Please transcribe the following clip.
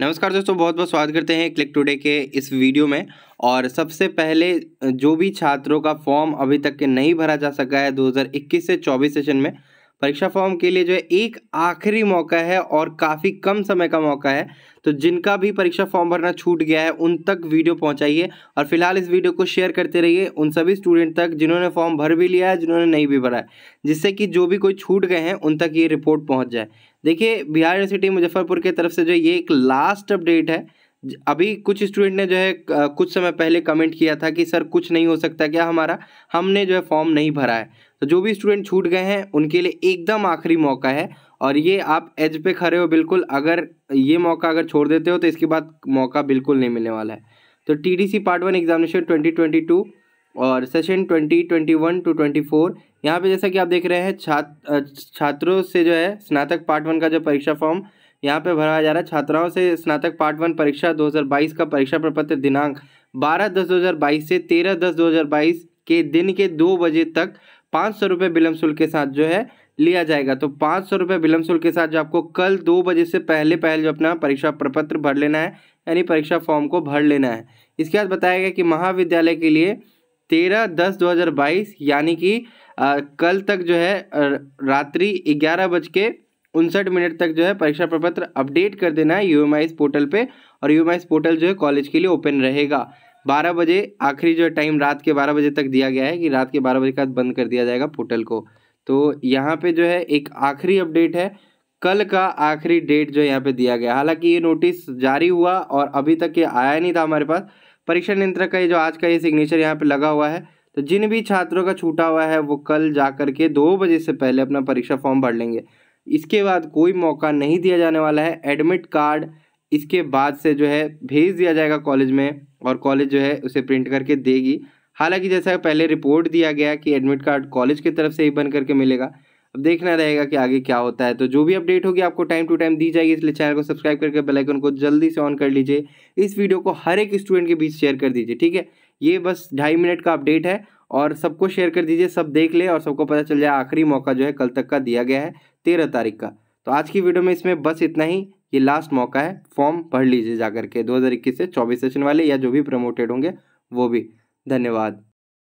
नमस्कार दोस्तों बहुत बहुत स्वागत करते हैं क्लिक टुडे के इस वीडियो में और सबसे पहले जो भी छात्रों का फॉर्म अभी तक के नहीं भरा जा सका है 2021 से 24 सेशन में परीक्षा फॉर्म के लिए जो है एक आखिरी मौका है और काफ़ी कम समय का मौका है तो जिनका भी परीक्षा फॉर्म भरना छूट गया है उन तक वीडियो पहुंचाइए और फिलहाल इस वीडियो को शेयर करते रहिए उन सभी स्टूडेंट तक जिन्होंने फॉर्म भर भी लिया है जिन्होंने नहीं भी भरा है जिससे कि जो भी कोई छूट गए हैं उन तक ये रिपोर्ट पहुँच जाए देखिए बिहार यूनिवर्सिटी मुजफ्फरपुर की तरफ से जो ये एक लास्ट अपडेट है अभी कुछ स्टूडेंट ने जो है कुछ समय पहले कमेंट किया था कि सर कुछ नहीं हो सकता क्या हमारा हमने जो है फॉर्म नहीं भरा है तो जो भी स्टूडेंट छूट गए हैं उनके लिए एकदम आखिरी मौका है और ये आप एज पे खड़े हो बिल्कुल अगर ये मौका अगर छोड़ देते हो तो इसके बाद मौका बिल्कुल नहीं मिलने वाला है तो T D C part one examination twenty twenty two और session twenty twenty one to twenty four यहाँ पर जैसा कि आप देख रहे हैं छात्र छात्रों से जो है स्नातक पार्ट वन का जो परीक्षा फॉर्म यहाँ पे भराया जा रहा है छात्राओं से स्नातक पार्ट वन परीक्षा 2022 का परीक्षा प्रपत्र दिनांक 12 दस 2022 से 13 दस 2022 के दिन के दो बजे तक पाँच सौ रुपये विलम्ब शुल्क के साथ जो है लिया जाएगा तो पाँच सौ रुपये विलम्ब शुल्क के साथ जो आपको कल दो बजे से पहले पहले जो अपना परीक्षा प्रपत्र भर लेना है यानी परीक्षा फॉर्म को भर लेना है इसके बाद बताया गया कि महाविद्यालय के लिए तेरह दस दो हज़ार बाईस यानी कि कल तक जो है रात्रि ग्यारह बज के उनसठ मिनट तक जो है परीक्षा प्रपत्र अपडेट कर देना है यू पोर्टल पे और यू पोर्टल जो है कॉलेज के लिए ओपन रहेगा बारह बजे आखिरी जो टाइम रात के बारह बजे तक दिया गया है कि रात के बारह बजे के बाद बंद कर दिया जाएगा पोर्टल को तो यहाँ पे जो है एक आखिरी अपडेट है कल का आखिरी डेट जो यहाँ पे दिया गया हालांकि ये नोटिस जारी हुआ और अभी तक ये आया नहीं था हमारे पास परीक्षा नियंत्रक का ये जो आज का ये सिग्नेचर यहाँ पे लगा हुआ है तो जिन भी छात्रों का छूटा हुआ है वो कल जा कर के दो बजे से पहले अपना परीक्षा फॉर्म भर लेंगे इसके बाद कोई मौका नहीं दिया जाने वाला है एडमिट कार्ड इसके बाद से जो है भेज दिया जाएगा कॉलेज में और कॉलेज जो है उसे प्रिंट करके देगी हालांकि जैसा पहले रिपोर्ट दिया गया कि एडमिट कार्ड कॉलेज की तरफ से ही बन करके मिलेगा अब देखना रहेगा कि आगे क्या होता है तो जो भी अपडेट होगी आपको टाइम टू टाइम दी जाएगी इसलिए चैनल को सब्सक्राइब करके बेल आइकन को जल्दी से ऑन कर लीजिए इस वीडियो को हर एक स्टूडेंट के बीच शेयर कर दीजिए ठीक है ये बस ढाई मिनट का अपडेट है और सबको शेयर कर दीजिए सब देख ले और सबको पता चल जाए आखिरी मौका जो है कल तक का दिया गया है तेरह तारीख का तो आज की वीडियो में इसमें बस इतना ही ये लास्ट मौका है फॉर्म पढ़ लीजिए जाकर के 2021 से 24 सेशन वाले या जो भी प्रमोटेड होंगे वो भी धन्यवाद